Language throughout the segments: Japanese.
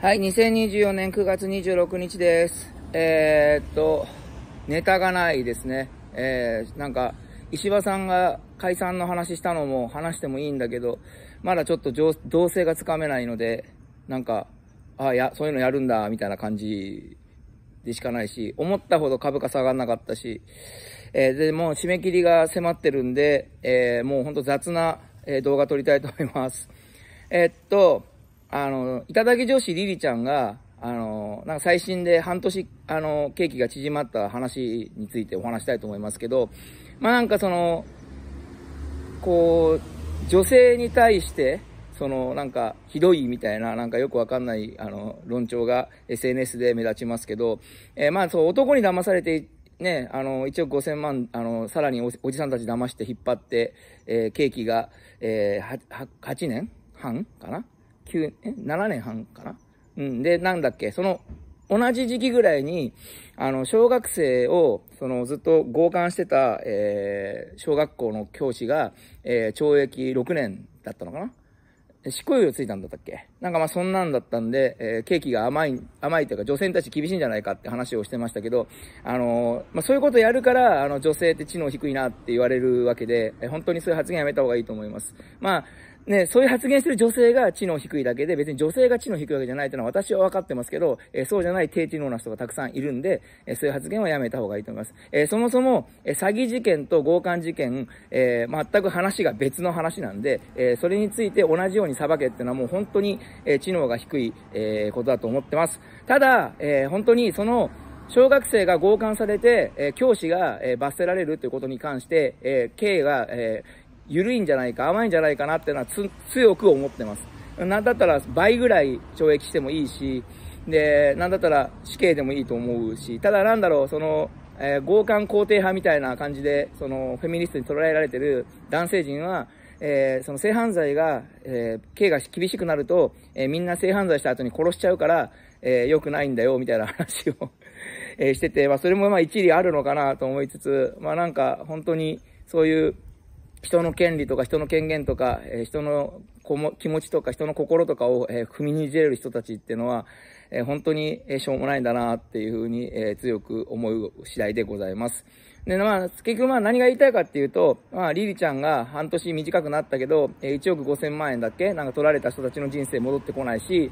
はい、2024年9月26日です。えー、っと、ネタがないですね。えー、なんか、石破さんが解散の話したのも話してもいいんだけど、まだちょっと情静がつかめないので、なんか、あ、いや、そういうのやるんだ、みたいな感じでしかないし、思ったほど株価下がんなかったし、えー、で、もう締め切りが迫ってるんで、えー、もうほんと雑な、え動画撮りたいと思います。えっと、あの、いただき女子リリちゃんが、あの、なんか最新で半年、あの、ケーキが縮まった話についてお話したいと思いますけど、まあなんかその、こう、女性に対して、そのなんか、ひどいみたいな、なんかよくわかんない、あの、論調が SNS で目立ちますけど、えー、まあそう、男に騙されて、ね、あの、1億5千万、あの、さらにおじさんたち騙して引っ張って、えー、ケーキが、えー、8年半かな9、年、?7 年半かなうん。で、なんだっけ、その、同じ時期ぐらいに、あの、小学生を、その、ずっと強姦してた、えー、小学校の教師が、えー、懲役6年だったのかな執行猶予ついたんだったっけなんかまあそんなんだったんで、えー、ケーキが甘い、甘いというか女性に対して厳しいんじゃないかって話をしてましたけど、あのー、まあそういうことやるから、あの女性って知能低いなって言われるわけで、えー、本当にそういう発言やめた方がいいと思います。まあ、ね、そういう発言する女性が知能低いだけで、別に女性が知能低いわけじゃないというのは私は分かってますけど、えそうじゃない低知能な人がたくさんいるんで、えそういう発言はやめた方がいいと思います。えそもそも、え詐欺事件と強姦事件、えー、全く話が別の話なんで、えそれについて同じように裁けっていうのはもう本当に、え知能が低い、えことだと思ってます。ただ、え本当にその、小学生が強姦されて、え教師が、え罰せられるということに関して、えー、刑が、え緩いんじゃないか、甘いんじゃないかなっていうのはつ強く思ってます。なんだったら倍ぐらい懲役してもいいし、で、なんだったら死刑でもいいと思うし、ただなんだろう、その、えー、強姦肯定派みたいな感じで、その、フェミニストに捉えられてる男性陣は、えー、その性犯罪が、えー、刑が厳しくなると、えみんな性犯罪した後に殺しちゃうから、え良くないんだよ、みたいな話をえしてて、まあ、それもまあ一理あるのかなと思いつつ、まあなんか、本当に、そういう、人の権利とか人の権限とか、え人の気持ちとか人の心とかを、え踏みにじれる人たちっていうのは、え本当に、えしょうもないんだなっていうふうに、え強く思う次第でございます。で、まあ、結局まあ何が言いたいかっていうと、まあ、リリちゃんが半年短くなったけど、え1億5000万円だっけなんか取られた人たちの人生戻ってこないし、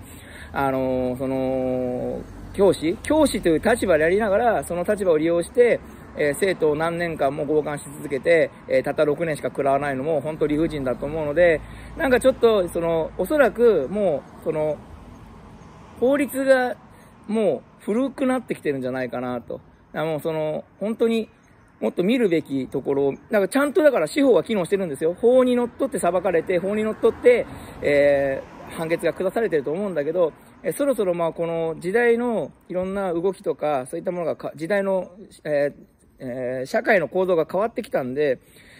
あのー、その、教師教師という立場でありながら、その立場を利用して、えー、生徒を何年間も強姦し続けて、えー、たった6年しか食らわないのも本当理不尽だと思うので、なんかちょっと、その、おそらくもう、その、法律がもう古くなってきてるんじゃないかなと。あの、その、本当に、もっと見るべきところを、なんかちゃんとだから司法は機能してるんですよ。法にのっとって裁かれて、法にのっとって、えー、判決が下されてると思うんだけど、えそろそろまあこの時代のいろんな動きとか、そういったものが時代の、えーえー、社会の構造が変わってきたんで、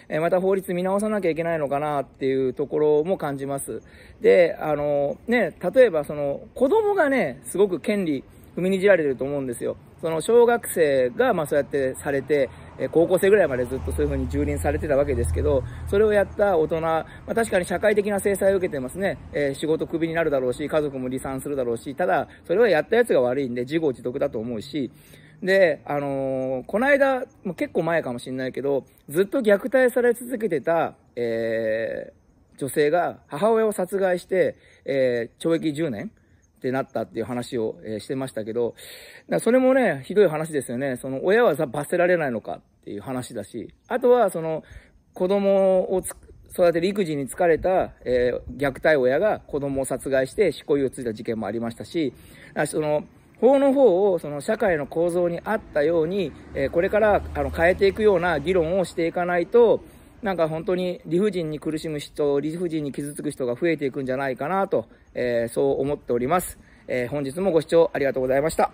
えー、また法律見直さなきゃいけないのかなっていうところも感じます。で、あの、ね、例えばその、子供がね、すごく権利、踏みにじられてると思うんですよ。その小学生が、まあそうやってされて、え高校生ぐらいまでずっとそういうふうに蹂躙されてたわけですけど、それをやった大人、まあ確かに社会的な制裁を受けてますね。えー、仕事クビになるだろうし、家族も離散するだろうし、ただ、それはやったやつが悪いんで、自業自得だと思うし、で、あのー、この間、も結構前かもしんないけど、ずっと虐待され続けてた、えー、女性が母親を殺害して、えー、懲役10年ってなったっていう話を、えー、してましたけど、それもね、ひどい話ですよね。その親は罰せられないのかっていう話だし、あとはその子供を育てる育児に疲れた、えー、虐待親が子供を殺害して執行猶予ついた事件もありましたし、その、法の方をその社会の構造に合ったように、えこれからあの変えていくような議論をしていかないと、なんか本当に理不尽に苦しむ人、理不尽に傷つく人が増えていくんじゃないかなと、えそう思っております。え本日もご視聴ありがとうございました。